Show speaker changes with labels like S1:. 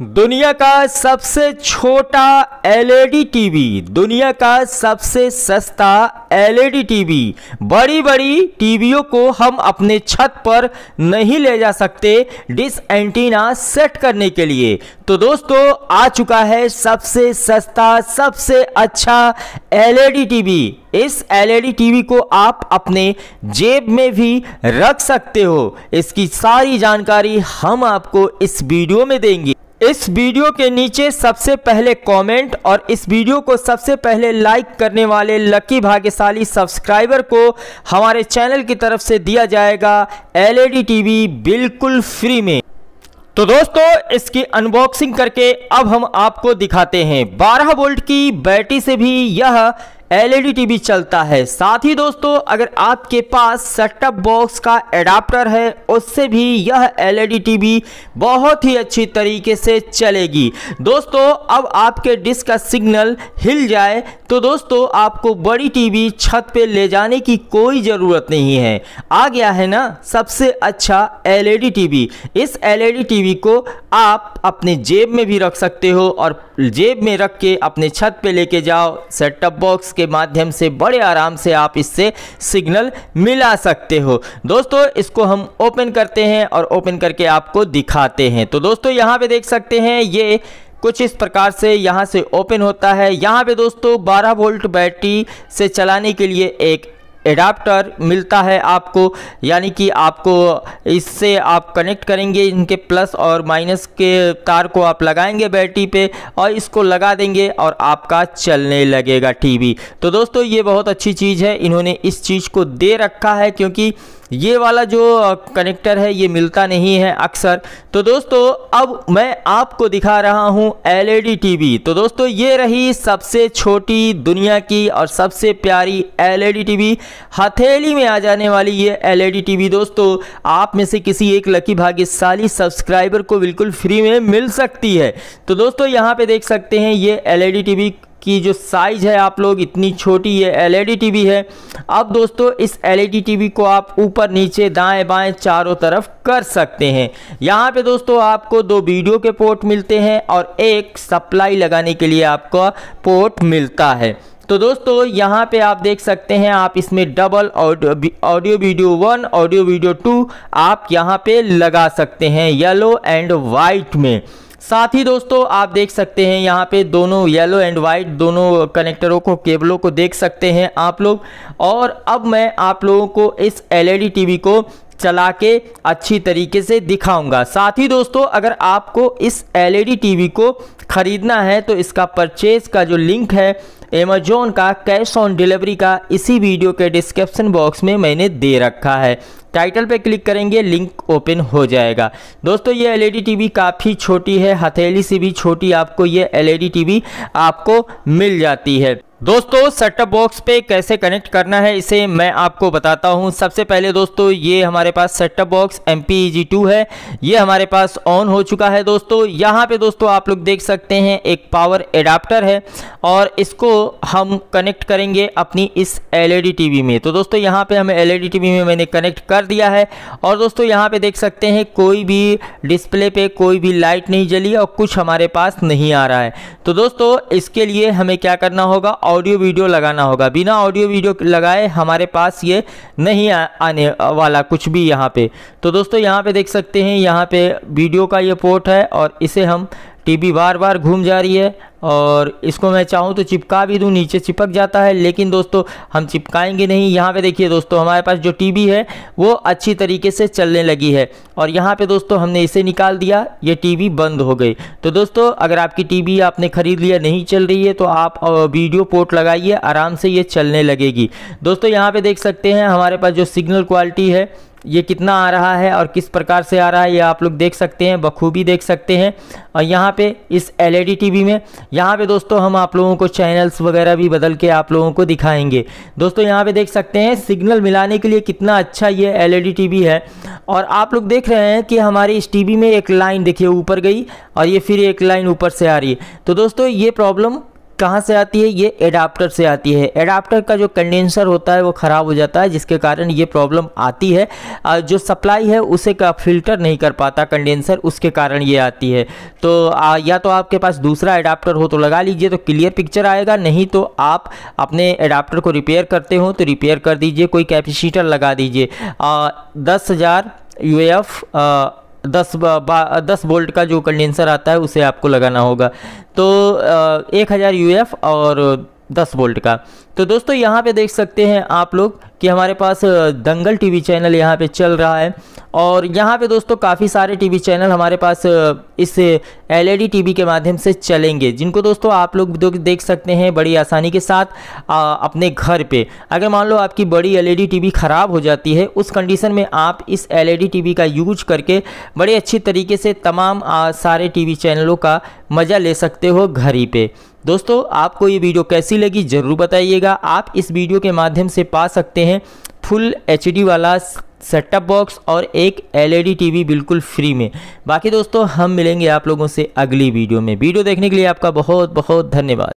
S1: दुनिया का सबसे छोटा एलईडी टीवी दुनिया का सबसे सस्ता एलईडी टीवी बड़ी बड़ी टीवियों को हम अपने छत पर नहीं ले जा सकते डिस एंटीना सेट करने के लिए तो दोस्तों आ चुका है सबसे सस्ता सबसे अच्छा एलईडी टीवी इस एलईडी टीवी को आप अपने जेब में भी रख सकते हो इसकी सारी जानकारी हम आपको इस वीडियो में देंगे इस वीडियो के नीचे सबसे पहले कमेंट और इस वीडियो को सबसे पहले लाइक करने वाले लकी भाग्यशाली सब्सक्राइबर को हमारे चैनल की तरफ से दिया जाएगा एलईडी टीवी बिल्कुल फ्री में तो दोस्तों इसकी अनबॉक्सिंग करके अब हम आपको दिखाते हैं 12 वोल्ट की बैटरी से भी यह एलईडी टीवी चलता है साथ ही दोस्तों अगर आपके पास सेटअप बॉक्स का एडाप्टर है उससे भी यह एलईडी टीवी बहुत ही अच्छी तरीके से चलेगी दोस्तों अब आपके डिस्क का सिग्नल हिल जाए तो दोस्तों आपको बड़ी टीवी छत पे ले जाने की कोई ज़रूरत नहीं है आ गया है ना सबसे अच्छा एलईडी टीवी इस एलईडी टीवी को आप अपने जेब में भी रख सकते हो और जेब में रख के अपने छत पे लेके जाओ सेटअप बॉक्स के माध्यम से बड़े आराम से आप इससे सिग्नल मिला सकते हो दोस्तों इसको हम ओपन करते हैं और ओपन करके आपको दिखाते हैं तो दोस्तों यहाँ पे देख सकते हैं ये कुछ इस प्रकार से यहाँ से ओपन होता है यहाँ पे दोस्तों 12 वोल्ट बैटरी से चलाने के लिए एक एडाप्टर मिलता है आपको यानी कि आपको इससे आप कनेक्ट करेंगे इनके प्लस और माइनस के तार को आप लगाएंगे बैटरी पे और इसको लगा देंगे और आपका चलने लगेगा टीवी तो दोस्तों ये बहुत अच्छी चीज़ है इन्होंने इस चीज़ को दे रखा है क्योंकि ये वाला जो कनेक्टर है ये मिलता नहीं है अक्सर तो दोस्तों अब मैं आपको दिखा रहा हूँ एल टीवी e तो दोस्तों ये रही सबसे छोटी दुनिया की और सबसे प्यारी एल टीवी e हथेली में आ जाने वाली ये एलईडी टीवी e दोस्तों आप में से किसी एक लकी भाग्यशाली सब्सक्राइबर को बिल्कुल फ्री में मिल सकती है तो दोस्तों यहाँ पे देख सकते हैं ये एलईडी टीवी e की जो साइज़ है आप लोग इतनी छोटी ये एलईडी टीवी e है अब दोस्तों इस एलईडी टीवी को आप ऊपर नीचे दाएं बाएं चारों तरफ कर सकते हैं यहाँ पे दोस्तों आपको दो वीडियो के पोर्ट मिलते हैं और एक सप्लाई लगाने के लिए आपका पोर्ट मिलता है तो दोस्तों यहाँ पे आप देख सकते हैं आप इसमें double audio video one audio video two आप यहाँ पे लगा सकते हैं येलो एंड वाइट में साथ ही दोस्तों आप देख सकते हैं यहाँ पे दोनों येलो एंड वाइट दोनों कनेक्टरों को केबलों को देख सकते हैं आप लोग और अब मैं आप लोगों को इस एलईडी टीवी e को चला के अच्छी तरीके से दिखाऊंगा साथ ही दोस्तों अगर आपको इस एलईडी टीवी e को ख़रीदना है तो इसका परचेज़ का जो लिंक है एमेजोन का कैश ऑन डिलीवरी का इसी वीडियो के डिस्क्रिप्शन बॉक्स में मैंने दे रखा है टाइटल पे क्लिक करेंगे लिंक ओपन हो जाएगा दोस्तों ये एलईडी टीवी e काफ़ी छोटी है हथेली से भी छोटी आपको ये एलईडी टीवी e आपको मिल जाती है दोस्तों सेटअप बॉक्स पे कैसे कनेक्ट करना है इसे मैं आपको बताता हूँ सबसे पहले दोस्तों ये हमारे पास सेटअप बॉक्स एम पी है ये हमारे पास ऑन हो चुका है दोस्तों यहाँ पे दोस्तों आप लोग देख सकते हैं एक पावर एडाप्टर है और इसको हम कनेक्ट करेंगे अपनी इस एल ई टीवी में तो दोस्तों यहाँ पर हमें एल ई e में मैंने कनेक्ट कर दिया है और दोस्तों यहाँ पर देख सकते हैं कोई भी डिस्प्ले पर कोई भी लाइट नहीं जली और कुछ हमारे पास नहीं आ रहा है तो दोस्तों इसके लिए हमें क्या करना होगा ऑडियो वीडियो लगाना होगा बिना ऑडियो वीडियो लगाए हमारे पास ये नहीं आ, आने वाला कुछ भी यहाँ पे तो दोस्तों यहाँ पे देख सकते हैं यहाँ पे वीडियो का ये पोर्ट है और इसे हम टीवी बार बार घूम जा रही है और इसको मैं चाहूँ तो चिपका भी दूँ नीचे चिपक जाता है लेकिन दोस्तों हम चिपकाएंगे नहीं यहाँ पे देखिए दोस्तों हमारे पास जो टीवी है वो अच्छी तरीके से चलने लगी है और यहाँ पे दोस्तों हमने इसे निकाल दिया ये टीवी बंद हो गई तो दोस्तों अगर आपकी टी आपने ख़रीद लिया नहीं चल रही है तो आप वीडियो पोर्ट लगाइए आराम से ये चलने लगेगी दोस्तों यहाँ पर देख सकते हैं हमारे पास जो सिग्नल क्वालिटी है ये कितना आ रहा है और किस प्रकार से आ रहा है ये आप लोग देख सकते हैं बखूबी देख सकते हैं और यहाँ पे इस एल एलईडी टीवी में यहाँ पे दोस्तों हम आप लोगों को चैनल्स वगैरह भी बदल के आप लोगों को दिखाएंगे दोस्तों यहाँ पे देख सकते हैं सिग्नल मिलाने के लिए कितना अच्छा ये एल एलईडी टीवी है और आप लोग देख रहे हैं कि हमारी इस वी में एक लाइन देखिए ऊपर गई और ये फिर एक लाइन ऊपर से आ रही है तो दोस्तों ये प्रॉब्लम कहाँ से आती है ये एडाप्टर से आती है एडाप्टर का जो कंडेंसर होता है वो ख़राब हो जाता है जिसके कारण ये प्रॉब्लम आती है जो सप्लाई है उसे का फिल्टर नहीं कर पाता कंडेंसर उसके कारण ये आती है तो आ, या तो आपके पास दूसरा एडाप्टर हो तो लगा लीजिए तो क्लियर पिक्चर आएगा नहीं तो आप अपने एडाप्टर को रिपेयर करते हो तो रिपेयर कर दीजिए कोई कैपेसिटर लगा दीजिए दस हज़ार यू एफ दस बा, दस वोल्ट का जो कंडेंसर आता है उसे आपको लगाना होगा तो एक हज़ार यू और दस वोल्ट का तो दोस्तों यहाँ पे देख सकते हैं आप लोग कि हमारे पास दंगल टीवी चैनल यहाँ पे चल रहा है और यहाँ पे दोस्तों काफ़ी सारे टीवी चैनल हमारे पास इस एलईडी टीवी के माध्यम से चलेंगे जिनको दोस्तों आप लोग देख सकते हैं बड़ी आसानी के साथ आ, अपने घर पे अगर मान लो आपकी बड़ी एलईडी टीवी ख़राब हो जाती है उस कंडीशन में आप इस एलईडी टीवी का यूज करके बड़े अच्छी तरीके से तमाम आ, सारे टी चैनलों का मज़ा ले सकते हो घर ही पर दोस्तों आपको ये वीडियो कैसी लगी ज़रूर बताइएगा आप इस वीडियो के माध्यम से पा सकते हैं फुल एच वाला सेटअप बॉक्स और एक एलईडी टीवी बिल्कुल फ्री में बाकी दोस्तों हम मिलेंगे आप लोगों से अगली वीडियो में वीडियो देखने के लिए आपका बहुत बहुत धन्यवाद